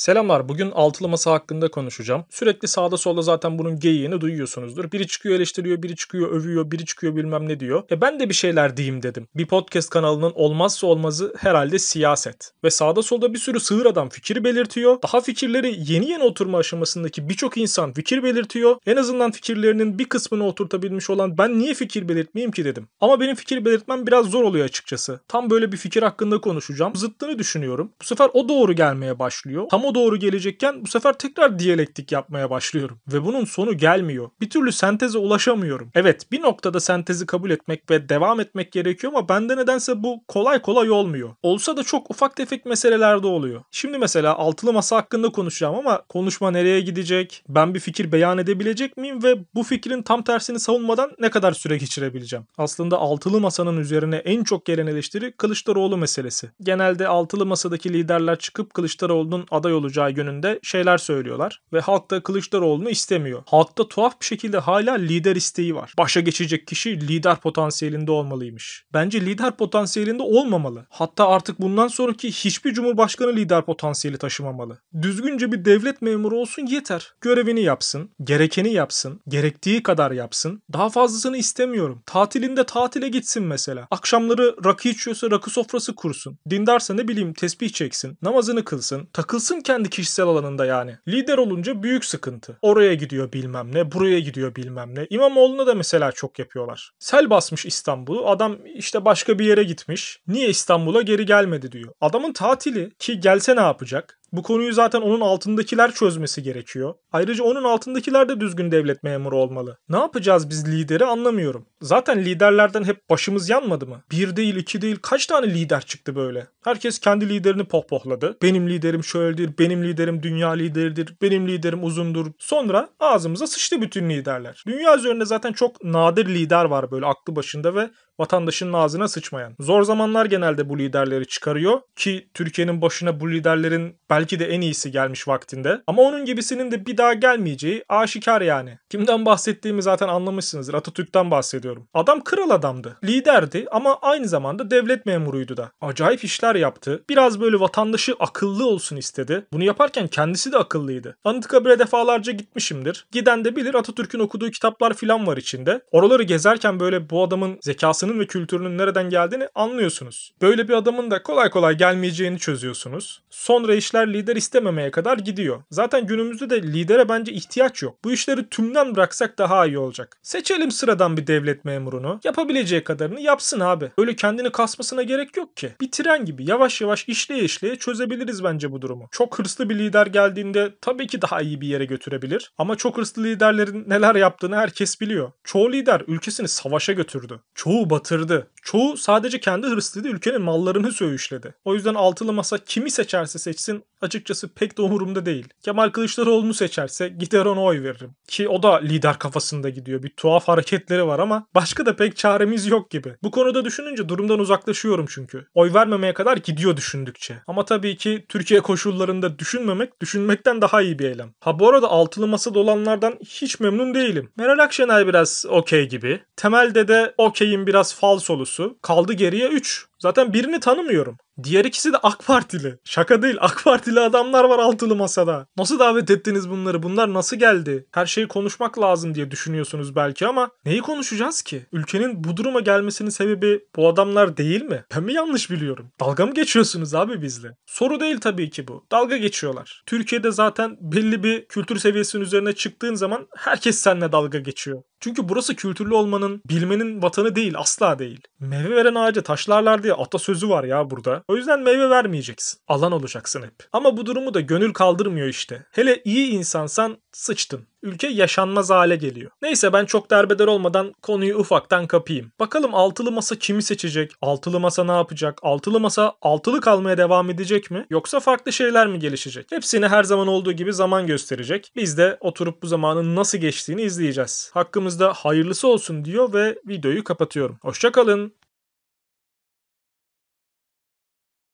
Selamlar. Bugün altılı masa hakkında konuşacağım. Sürekli sağda solda zaten bunun geyiğini duyuyorsunuzdur. Biri çıkıyor eleştiriyor, biri çıkıyor övüyor, biri çıkıyor bilmem ne diyor. E ben de bir şeyler diyeyim dedim. Bir podcast kanalının olmazsa olmazı herhalde siyaset. Ve sağda solda bir sürü sığır adam fikir belirtiyor. Daha fikirleri yeni yeni oturma aşamasındaki birçok insan fikir belirtiyor. En azından fikirlerinin bir kısmını oturtabilmiş olan ben niye fikir belirtmeyeyim ki dedim. Ama benim fikir belirtmem biraz zor oluyor açıkçası. Tam böyle bir fikir hakkında konuşacağım. Zıttını düşünüyorum. Bu sefer o doğru gelmeye başlıyor. Tam o doğru gelecekken bu sefer tekrar diyalektik yapmaya başlıyorum. Ve bunun sonu gelmiyor. Bir türlü senteze ulaşamıyorum. Evet bir noktada sentezi kabul etmek ve devam etmek gerekiyor ama bende nedense bu kolay kolay olmuyor. Olsa da çok ufak tefek meselelerde oluyor. Şimdi mesela altılı masa hakkında konuşacağım ama konuşma nereye gidecek? Ben bir fikir beyan edebilecek miyim ve bu fikrin tam tersini savunmadan ne kadar süre geçirebileceğim? Aslında altılı masanın üzerine en çok gelen eleştiri Kılıçdaroğlu meselesi. Genelde altılı masadaki liderler çıkıp Kılıçdaroğlu'nun aday olacağı yönünde şeyler söylüyorlar. Ve halk da Kılıçdaroğlu'nu istemiyor. Halkta tuhaf bir şekilde hala lider isteği var. Başa geçecek kişi lider potansiyelinde olmalıymış. Bence lider potansiyelinde olmamalı. Hatta artık bundan sonraki hiçbir cumhurbaşkanı lider potansiyeli taşımamalı. Düzgünce bir devlet memuru olsun yeter. Görevini yapsın, gerekeni yapsın, gerektiği kadar yapsın. Daha fazlasını istemiyorum. Tatilinde tatile gitsin mesela. Akşamları rakı içiyorsa rakı sofrası kursun. Dindarsa ne bileyim tesbih çeksin, namazını kılsın, takılsın herkesin kendi kişisel alanında yani. Lider olunca büyük sıkıntı. Oraya gidiyor bilmem ne, buraya gidiyor bilmem ne. İmamoğlu'na da mesela çok yapıyorlar. Sel basmış İstanbul'u. Adam işte başka bir yere gitmiş. Niye İstanbul'a geri gelmedi diyor. Adamın tatili ki gelse ne yapacak? Bu konuyu zaten onun altındakiler çözmesi gerekiyor. Ayrıca onun altındakiler de düzgün devlet memuru olmalı. Ne yapacağız biz lideri anlamıyorum. Zaten liderlerden hep başımız yanmadı mı? Bir değil, iki değil, kaç tane lider çıktı böyle? Herkes kendi liderini pohpohladı. Benim liderim şöyledir, benim liderim dünya lideridir, benim liderim uzundur. Sonra ağzımıza sıçtı bütün liderler. Dünya üzerinde zaten çok nadir lider var böyle aklı başında ve vatandaşın ağzına sıçmayan. Zor zamanlar genelde bu liderleri çıkarıyor ki Türkiye'nin başına bu liderlerin belki de en iyisi gelmiş vaktinde. Ama onun gibisinin de bir daha gelmeyeceği aşikar yani. Kimden bahsettiğimi zaten anlamışsınızdır. Atatürk'ten bahsediyorum. Adam kral adamdı. Liderdi ama aynı zamanda devlet memuruydu da. Acayip işler yaptı. Biraz böyle vatandaşı akıllı olsun istedi. Bunu yaparken kendisi de akıllıydı. Anıtkabir'e defalarca gitmişimdir. Giden de bilir Atatürk'ün okuduğu kitaplar filan var içinde. Oraları gezerken böyle bu adamın zekasını insanın ve kültürünün nereden geldiğini anlıyorsunuz. Böyle bir adamın da kolay kolay gelmeyeceğini çözüyorsunuz. Sonra işler lider istememeye kadar gidiyor. Zaten günümüzde de lidere bence ihtiyaç yok. Bu işleri tümden bıraksak daha iyi olacak. Seçelim sıradan bir devlet memurunu. Yapabileceği kadarını yapsın abi. Öyle kendini kasmasına gerek yok ki. Bir tren gibi yavaş yavaş işleye işleye çözebiliriz bence bu durumu. Çok hırslı bir lider geldiğinde tabii ki daha iyi bir yere götürebilir. Ama çok hırslı liderlerin neler yaptığını herkes biliyor. Çoğu lider ülkesini savaşa götürdü. Çoğu batırdı çoğu sadece kendi hırsıydı, ülkenin mallarını söğüşledi. O yüzden altılı masa kimi seçerse seçsin açıkçası pek de umurumda değil. Kemal Kılıçdaroğlu'nu seçerse gider ona oy veririm. Ki o da lider kafasında gidiyor. Bir tuhaf hareketleri var ama başka da pek çaremiz yok gibi. Bu konuda düşününce durumdan uzaklaşıyorum çünkü. Oy vermemeye kadar gidiyor düşündükçe. Ama tabii ki Türkiye koşullarında düşünmemek düşünmekten daha iyi bir eylem. Ha bu arada altılı masada olanlardan hiç memnun değilim. Meral Akşener biraz okey gibi. Temelde de okeyin biraz falsolu sorusu. Kaldı geriye 3. Zaten birini tanımıyorum. Diğer ikisi de AK Partili. Şaka değil AK Partili adamlar var altılı masada. Nasıl davet ettiniz bunları? Bunlar nasıl geldi? Her şeyi konuşmak lazım diye düşünüyorsunuz belki ama neyi konuşacağız ki? Ülkenin bu duruma gelmesinin sebebi bu adamlar değil mi? Ben mi yanlış biliyorum? Dalga mı geçiyorsunuz abi bizle? Soru değil tabii ki bu. Dalga geçiyorlar. Türkiye'de zaten belli bir kültür seviyesinin üzerine çıktığın zaman herkes seninle dalga geçiyor. Çünkü burası kültürlü olmanın, bilmenin vatanı değil, asla değil. Meyve veren ağaca taşlarlar diye atasözü var ya burada. O yüzden meyve vermeyeceksin. Alan olacaksın hep. Ama bu durumu da gönül kaldırmıyor işte. Hele iyi insansan sıçtın. Ülke yaşanmaz hale geliyor. Neyse ben çok derbeder olmadan konuyu ufaktan kapayım. Bakalım altılı masa kimi seçecek? Altılı masa ne yapacak? Altılı masa altılı kalmaya devam edecek mi? Yoksa farklı şeyler mi gelişecek? Hepsini her zaman olduğu gibi zaman gösterecek. Biz de oturup bu zamanın nasıl geçtiğini izleyeceğiz. Hakkımızda hayırlısı olsun diyor ve videoyu kapatıyorum. Hoşçakalın.